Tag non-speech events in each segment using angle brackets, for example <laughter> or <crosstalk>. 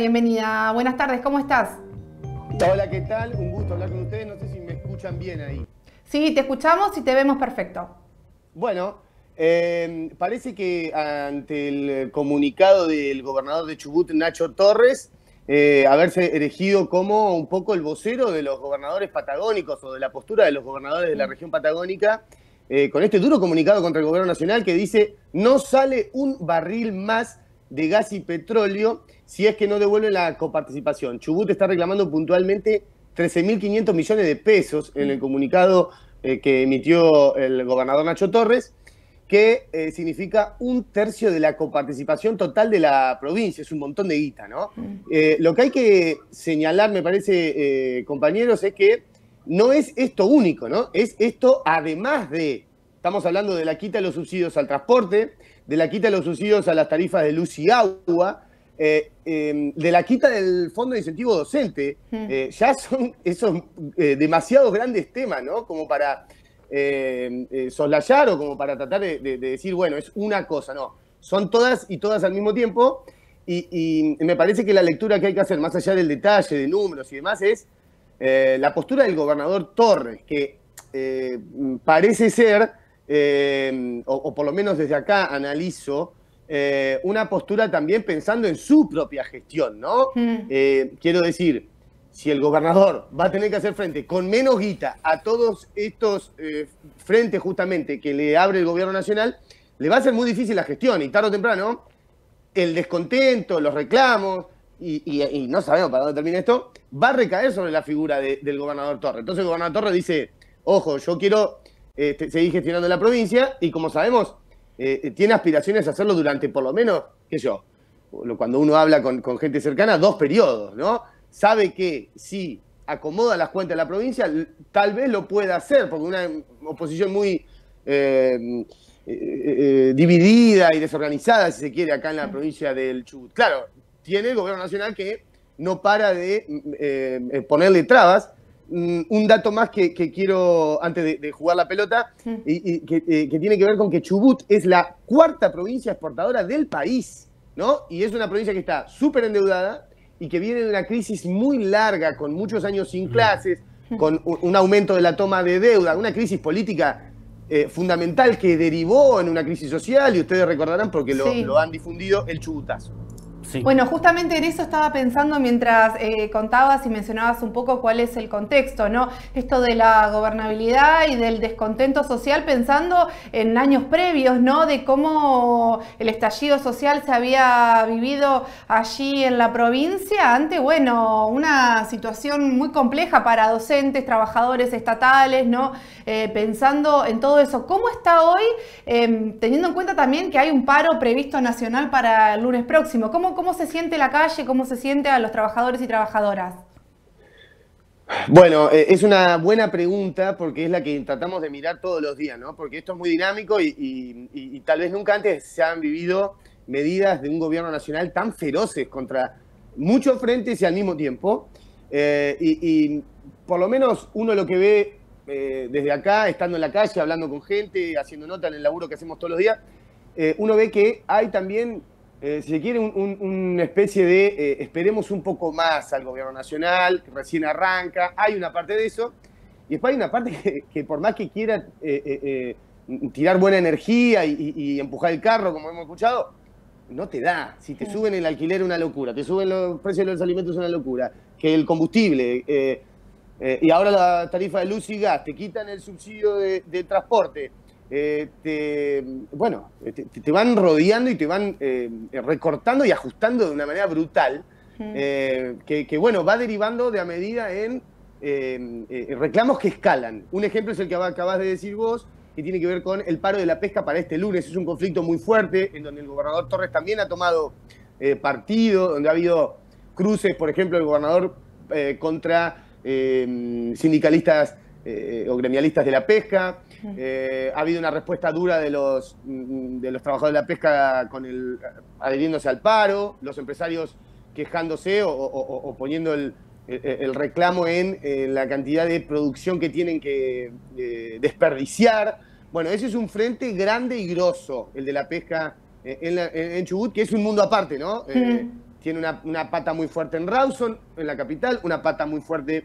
Bienvenida, buenas tardes, ¿cómo estás? Hola, ¿qué tal? Un gusto hablar con ustedes, no sé si me escuchan bien ahí. Sí, te escuchamos y te vemos perfecto. Bueno, em, parece que ante el comunicado del gobernador de Chubut, Nacho Torres, eh, haberse elegido como un poco el vocero de los gobernadores patagónicos o de la postura de los gobernadores de la mm. región patagónica, eh, con este duro comunicado contra el gobierno nacional que dice no sale un barril más de gas y petróleo si es que no devuelven la coparticipación. Chubut está reclamando puntualmente 13.500 millones de pesos en el comunicado eh, que emitió el gobernador Nacho Torres, que eh, significa un tercio de la coparticipación total de la provincia. Es un montón de guita, ¿no? Mm. Eh, lo que hay que señalar, me parece, compañeros, es que no es esto único, ¿no? Es esto además de Estamos hablando de la quita de los subsidios al transporte, de la quita de los subsidios a las tarifas de luz y agua, eh, em, de la quita del fondo de incentivo docente. Hmm. Eh, ya son esos eh, demasiados grandes temas, ¿no? Como para em, soslayar o como para tratar de, decir, bueno, es una cosa, no. Son todas y todas al mismo tiempo. y, me parece que la lectura que hay que hacer, más allá del detalle, de números y demás, es la postura del gobernador Torres, que parece ser eh, o, por lo menos desde acá analizo, eh, una postura también pensando en su propia gestión, ¿no? Hmm. Eh, quiero decir, si el gobernador va a tener que hacer frente con menos guita a todos estos frentes justamente que le abre el gobierno nacional, le va a ser muy difícil la gestión y tarde o temprano el descontento, los reclamos, y, no sabemos para dónde termina esto, va a recaer sobre la figura del gobernador Torres. Entonces el gobernador Torres dice, ojo, yo quiero eh, seguir gestionando la provincia y como sabemos, eh, tiene aspiraciones a hacerlo durante por lo menos, qué sé yo, cuando uno habla con, gente cercana, dos periodos, ¿no? Sabe que si acomoda las cuentas de la provincia, tal vez lo pueda hacer, porque una oposición muy eh, dividida y desorganizada, si se quiere, acá en la provincia del Chubut. Claro, tiene el gobierno nacional que no para de mm, ponerle trabas, Mm, un dato más que, quiero, antes de, jugar la pelota, y, eh, que, tiene que ver con que Chubut es la cuarta provincia exportadora del país, ¿no? Y es una provincia que está súper endeudada y que viene de una crisis muy larga, con muchos años sin clases, con un aumento de la toma de deuda, una crisis política eh, fundamental que derivó en una crisis social, y ustedes recordarán porque lo han difundido, el chubutazo. Bueno, justamente en eso estaba pensando mientras eh, contabas y mencionabas un poco cuál es el contexto, ¿no? Esto de la gobernabilidad y del descontento social, pensando en años previos, ¿no? De cómo el estallido social se había vivido allí en la provincia ante, bueno, una situación muy compleja para docentes, trabajadores estatales, ¿no? Eh, pensando en todo eso. ¿Cómo está hoy, em, teniendo en cuenta también que hay un paro previsto nacional para el lunes próximo? ¿Cómo cómo se siente la calle, cómo se siente a los trabajadores y trabajadoras. Bueno, eh, es una buena pregunta porque es la que tratamos de mirar todos los días, ¿no? Porque esto es muy dinámico y, tal vez nunca antes se han vivido medidas de un gobierno nacional tan feroces contra muchos frentes y al mismo tiempo. Eh, y, por lo menos uno lo que ve eh, desde acá, estando en la calle, hablando con gente, haciendo nota en el laburo que hacemos todos los días, uno ve que hay también eh, si se quiere, una especie de eh, esperemos un poco más al gobierno nacional, que recién arranca, hay una parte de eso, y después hay una parte que, por más que quiera eh, eh, tirar buena energía y, empujar el carro, como hemos escuchado, no te da. Si te suben el alquiler, una locura, te suben los precios de los alimentos, una locura, que el combustible, y ahora la tarifa de luz y gas, te quitan el subsidio de transporte eh, te, bueno, eh, te, van rodeando y te van eh, recortando y ajustando de una manera brutal, que, bueno, va derivando de a medida en reclamos que escalan. Un ejemplo es el que acabas de decir vos, que tiene que ver con el paro de la pesca para este lunes. Es un conflicto muy fuerte, en donde el gobernador Torres también ha tomado partido, donde ha habido cruces, por ejemplo, el gobernador contra sindicalistas eh, o gremialistas de la pesca. Eh, ha habido una respuesta dura de los, mm, de los trabajadores de la pesca con adhiriéndose al paro, los empresarios quejándose o, poniendo el, reclamo en, la cantidad de producción que tienen que eh, desperdiciar. Bueno, ese es un frente grande y grosso, el de la pesca en, Chubut, que es un mundo aparte, ¿no? Tiene una, una pata muy fuerte en Rawson, en la capital, una pata muy fuerte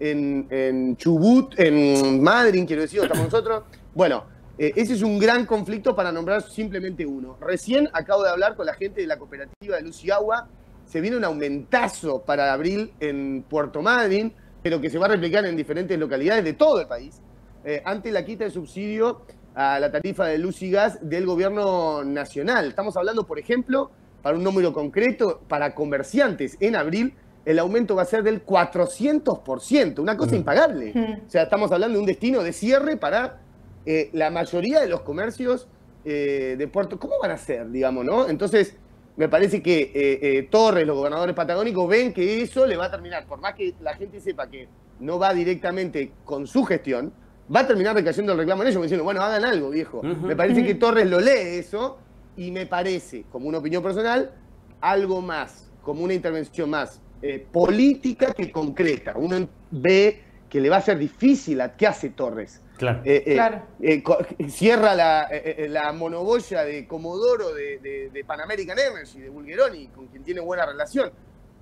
en, Chubut, en Madrid, quiero decir, estamos nosotros. Bueno, eh, ese es un gran conflicto para nombrar simplemente uno. Recién acabo de hablar con la gente de la cooperativa de Luz y Agua. Se viene un aumentazo para abril en Puerto Madryn, pero que se va a replicar en diferentes localidades de todo el país, eh, ante la quita de subsidio a la tarifa de luz y gas del gobierno nacional. Estamos hablando, por ejemplo, para un número concreto, para comerciantes en abril el aumento va a ser del 400%, una cosa mm. impagable. Mm. O sea, estamos hablando de un destino de cierre para eh, la mayoría de los comercios eh, de Puerto. ¿Cómo van a ser, digamos, no? Entonces, me parece que eh, Torres, los gobernadores patagónicos, ven que eso le va a terminar, por más que la gente sepa que no va directamente con su gestión, va a terminar recayendo el reclamo en ellos, diciendo, bueno, hagan algo, viejo. Me parece que Torres lo lee eso y me parece, como una opinión personal, algo más, como una intervención más eh, política que concreta. Uno ve que le va a ser difícil a qué hace Torres. Eh, eh, cierra la, la, monoboya de Comodoro de, de, de Pan American Energy, de Bulgeroni, con quien tiene buena relación.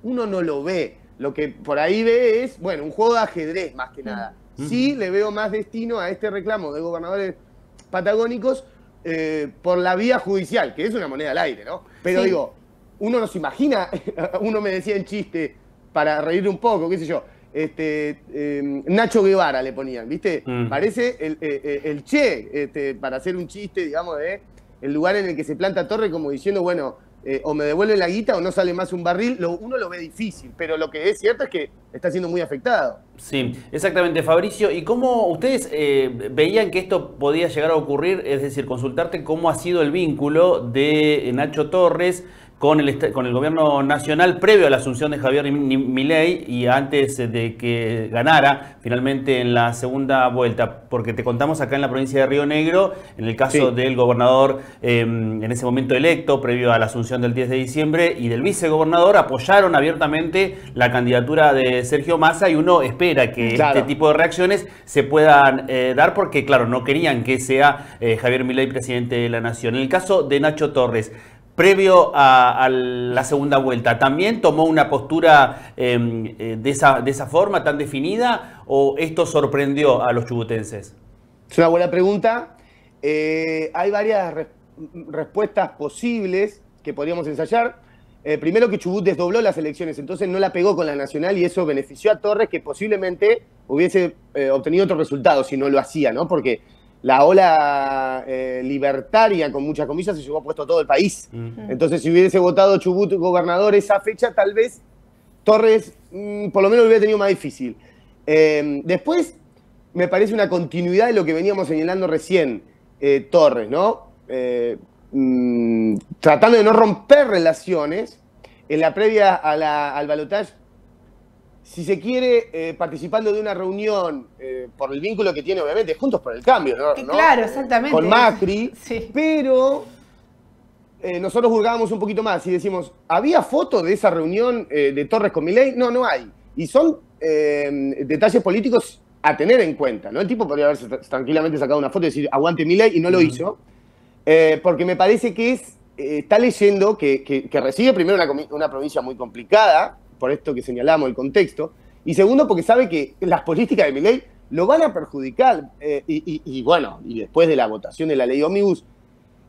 Uno no lo ve. Lo que por ahí ve es, bueno, un juego de ajedrez más que nada. Mm. Sí le veo más destino a este reclamo de gobernadores patagónicos por la vía judicial, que es una moneda al aire, ¿no? Pero digo, uno nos imagina, <laughs> uno me decía el chiste para reír un poco, qué sé yo, este, em, Nacho Guevara le ponían, ¿viste? Mm. Parece el, eh, eh, Che, este, para hacer un chiste, digamos, de el lugar en el que se planta Torres como diciendo, bueno, eh, o me devuelve la guita o no sale más un barril, lo, uno lo ve difícil, pero lo que es cierto es que está siendo muy afectado. Sí, exactamente, Fabricio. ¿Y cómo ustedes veían que esto podía llegar a ocurrir? Es decir, consultarte cómo ha sido el vínculo de Nacho Torres con el, gobierno nacional previo a la asunción de Javier Milei y antes de que ganara finalmente en la segunda vuelta, porque te contamos acá en la provincia de Río Negro, en el caso del gobernador em, en ese momento electo, previo a la asunción del 10 de diciembre, y del vicegobernador, apoyaron abiertamente la candidatura de Sergio Massa y uno espera que este tipo de reacciones se puedan eh, dar porque, claro, no querían que sea eh, Javier Milei presidente de la Nación. En el caso de Nacho Torres, previo a, la segunda vuelta, ¿también tomó una postura em, eh, de, esa, forma tan definida o esto sorprendió a los chubutenses? Es una buena pregunta. Eh, hay varias respuestas posibles que podríamos ensayar. Eh, primero que Chubut desdobló las elecciones, entonces no la pegó con la nacional y eso benefició a Torres que posiblemente hubiese obtenido otro resultado si no lo hacía, ¿no? Porque la ola eh, libertaria, con muchas comillas, se llevó a puesto todo el país. Mm. Mm. Entonces, si hubiese votado Chubut gobernador esa fecha, tal vez Torres mm, por lo menos lo hubiera tenido más difícil. Em, después, me parece una continuidad de lo que veníamos señalando recién, eh, Torres, ¿no? Eh, tratando de no romper relaciones. En la previa al balotaje si se quiere, eh, participando de una reunión eh, por el vínculo que tiene, obviamente, Juntos por el Cambio, ¿no? claro, exactamente. Con Macri, pero eh, nosotros juzgábamos un poquito más y decimos, ¿había foto de esa reunión de Torres con Milei? No, no hay. Y son detalles políticos a tener en cuenta, ¿no? El tipo podría haberse tranquilamente sacado una foto y decir, aguante Milei, y no lo hizo, porque me parece que es, está leyendo que, recibe primero una provincia muy complicada, por esto que señalamos, el contexto, y segundo porque sabe que las políticas de ley lo van a perjudicar, eh, y, bueno, y después de la votación de la ley Omnibus,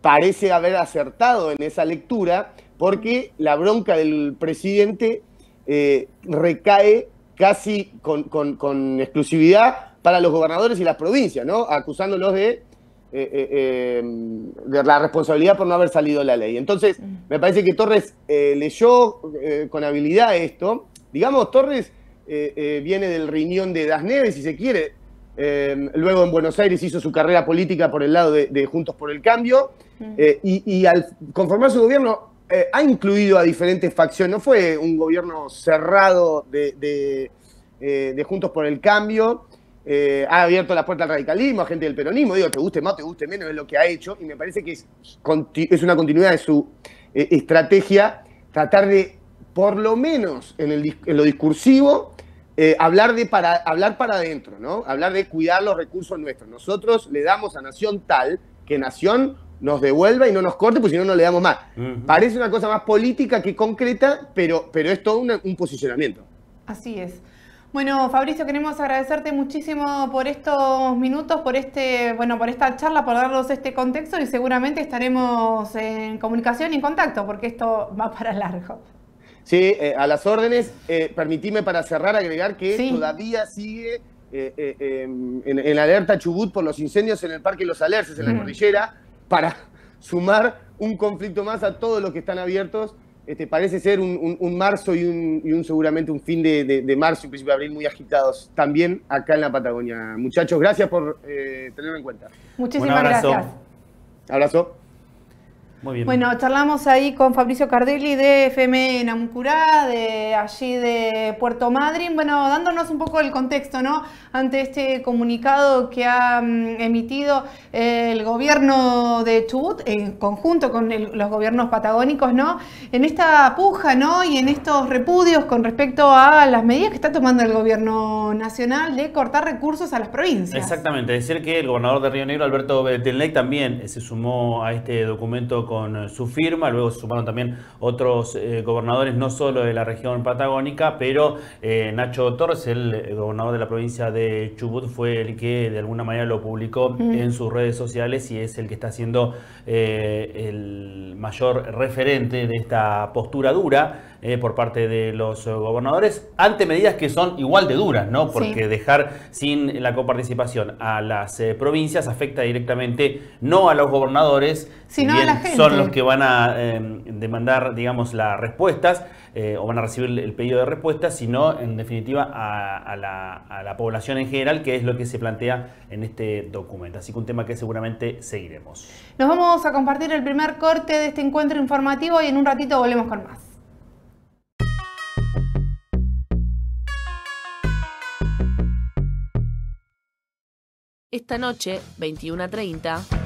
parece haber acertado en esa lectura, porque la bronca del presidente eh, recae casi con, exclusividad para los gobernadores y las provincias, ¿no? Acusándolos de, eh, de, la responsabilidad por no haber salido la ley. Entonces, me parece que Torres eh, leyó eh, con habilidad esto. Digamos, Torres eh, viene del riñón de Das Neves, si se quiere. Em, luego en Buenos Aires hizo su carrera política por el lado de, Juntos por el Cambio. Mm. Y, al conformar su gobierno ha incluido a diferentes facciones. No fue un gobierno cerrado de, Juntos por el Cambio. ha abierto la puerta al radicalismo, a gente del peronismo, digo, te guste más, te guste menos, es lo que ha hecho, y me parece que es, es una continuidad de su eh, estrategia tratar de, por lo menos en, el, lo discursivo, eh, hablar, de para, hablar para adentro, ¿no? Hablar de cuidar los recursos nuestros. Nosotros le damos a Nación tal que Nación nos devuelva y no nos corte, pues si no, no le damos más. Parece una cosa más política que concreta, pero, pero es todo un posicionamiento. Así es. Bueno, Fabricio, queremos agradecerte muchísimo por estos minutos, por este, bueno, por esta charla, por darnos este contexto y seguramente estaremos en comunicación y en contacto, porque esto <laughs> va para largo. Sí, eh, a las órdenes, eh, permitime para cerrar agregar que todavía sigue eh, eh, em, en, alerta Chubut por los incendios en el Parque Los Alerces, en la mm. cordillera, para sumar un conflicto más a todos los que están abiertos este, parece ser un, marzo y un, seguramente un fin de, marzo y principio de abril muy agitados también acá en la Patagonia. Muchachos, gracias por eh, tenerlo en cuenta. Muchísimas gracias. Abrazo bien. Bueno, charlamos ahí con Fabricio Cardelli de FM Namucurá, de allí de Puerto Madryn. Bueno, dándonos un poco el contexto, ¿no? Ante este comunicado que ha mm, emitido eh, el gobierno de Chubut en conjunto con los gobiernos patagónicos, ¿no? En esta puja, ¿no? Y en estos repudios con respecto a las medidas que está tomando el gobierno nacional de cortar recursos a las provincias. Exactamente, decir que el gobernador de Río Negro, Alberto Betelnec, también eh, se sumó a este documento con con eh, su firma, luego se sumaron también otros eh, gobernadores, no solo de la región patagónica, pero eh, Nacho Torres, el gobernador de la provincia de Chubut, fue el que de alguna manera lo publicó en sus redes sociales y es el que está siendo el mayor referente de esta postura dura por parte de los gobernadores, ante medidas que son igual de duras, ¿no? Porque dejar sin la coparticipación a las provincias afecta directamente no a los gobernadores, sino a la gente son los que van a em, demandar, digamos, las respuestas eh, o van a recibir el pedido de respuestas, sino en definitiva a, la, población en general, que es lo que se plantea en este documento. Así que un tema que seguramente seguiremos. Nos vamos a compartir el primer corte de este encuentro informativo y en un ratito volvemos con más. Esta noche, 21.30...